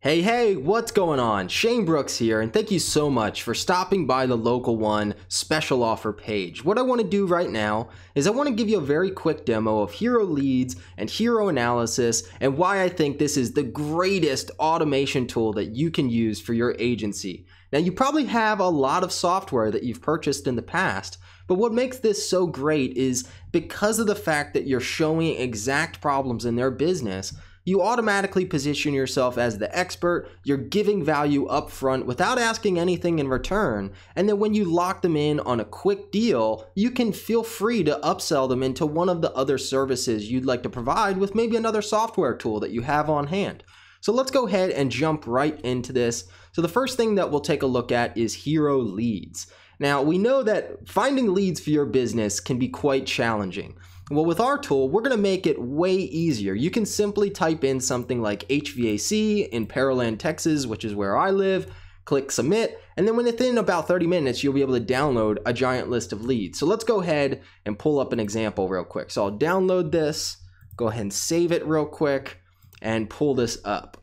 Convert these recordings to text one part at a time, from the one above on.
Hey, hey, what's going on? Shane Brooks here, and thank you so much for stopping by the Local One special offer page. What I want to do right now is I want to give you a very quick demo of hero leads and hero analysis and why I think this is the greatest automation tool that you can use for your agency. Now, you probably have a lot of software that you've purchased in the past, but what makes this so great is because of the fact that you're showing exact problems in their business you automatically position yourself as the expert. You're giving value up front without asking anything in return. And then when you lock them in on a quick deal, you can feel free to upsell them into one of the other services you'd like to provide with maybe another software tool that you have on hand. So let's go ahead and jump right into this. So the first thing that we'll take a look at is hero leads. Now, we know that finding leads for your business can be quite challenging. Well, with our tool, we're going to make it way easier. You can simply type in something like HVAC in Pearland, Texas, which is where I live, click submit, and then within about 30 minutes, you'll be able to download a giant list of leads. So let's go ahead and pull up an example real quick. So I'll download this, go ahead and save it real quick, and pull this up.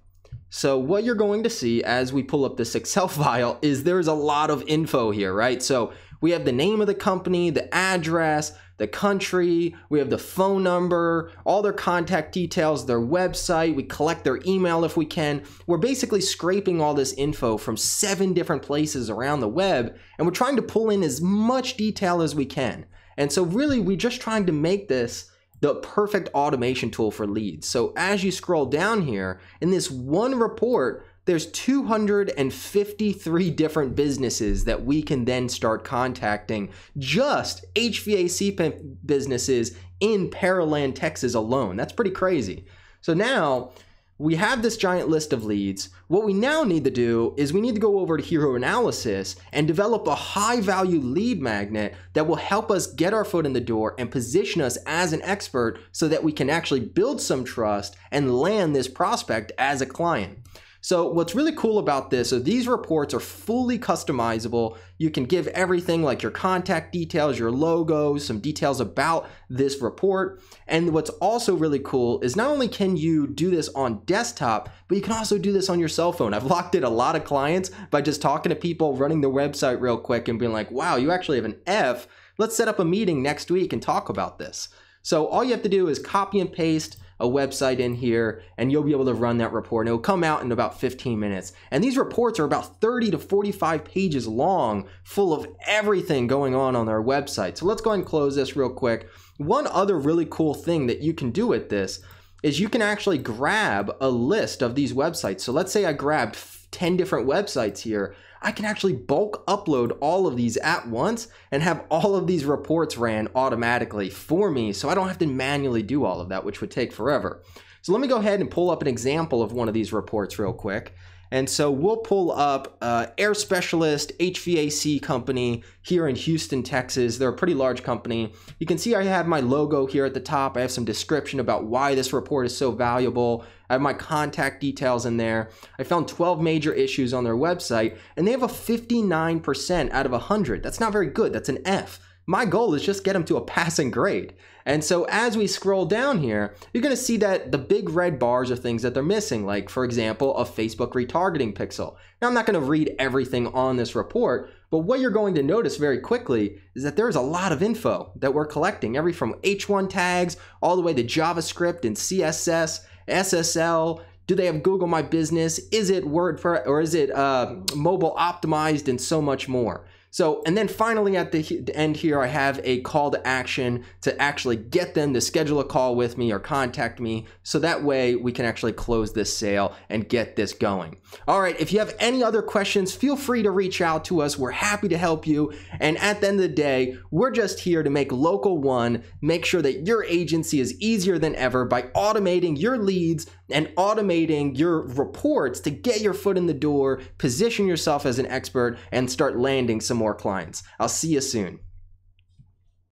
So what you're going to see as we pull up this Excel file is there's a lot of info here, right? So we have the name of the company, the address, the country, we have the phone number, all their contact details, their website, we collect their email if we can. We're basically scraping all this info from seven different places around the web, and we're trying to pull in as much detail as we can. And so, really, we're just trying to make this the perfect automation tool for leads. So, as you scroll down here, in this one report, there's 253 different businesses that we can then start contacting just HVAC businesses in Pearland, Texas alone. That's pretty crazy. So now we have this giant list of leads. What we now need to do is we need to go over to Hero Analysis and develop a high value lead magnet that will help us get our foot in the door and position us as an expert so that we can actually build some trust and land this prospect as a client. So what's really cool about this, so these reports are fully customizable. You can give everything like your contact details, your logos, some details about this report. And what's also really cool is not only can you do this on desktop, but you can also do this on your cell phone. I've locked in a lot of clients by just talking to people, running their website real quick and being like, wow, you actually have an F. Let's set up a meeting next week and talk about this. So all you have to do is copy and paste a website in here, and you'll be able to run that report. And it'll come out in about 15 minutes. And these reports are about 30 to 45 pages long, full of everything going on on our website. So let's go ahead and close this real quick. One other really cool thing that you can do with this is you can actually grab a list of these websites. So let's say I grabbed 10 different websites here, I can actually bulk upload all of these at once and have all of these reports ran automatically for me so I don't have to manually do all of that, which would take forever. So let me go ahead and pull up an example of one of these reports real quick. And so we'll pull up uh, Air Specialist HVAC company here in Houston, Texas. They're a pretty large company. You can see I have my logo here at the top. I have some description about why this report is so valuable. I have my contact details in there. I found 12 major issues on their website, and they have a 59% out of 100. That's not very good. That's an F. My goal is just get them to a passing grade. And so as we scroll down here, you're going to see that the big red bars are things that they're missing, like for example, a Facebook retargeting pixel. Now I'm not going to read everything on this report, but what you're going to notice very quickly is that there's a lot of info that we're collecting, every from H1 tags all the way to JavaScript and CSS, SSL, do they have Google My Business? Is it WordPress or is it uh, mobile optimized and so much more? So, and then finally at the, the, end here, I have a call to action to actually get them to schedule a call with me or contact me. So that way we can actually close this sale and get this going. All right, if you have any other questions, feel free to reach out to us. We're happy to help you. And at the end of the day, we're just here to make Local One make sure that your agency is easier than ever by automating your leads and automating your reports to get your foot in the door, position yourself as an expert, and start landing some more clients. I'll see you soon.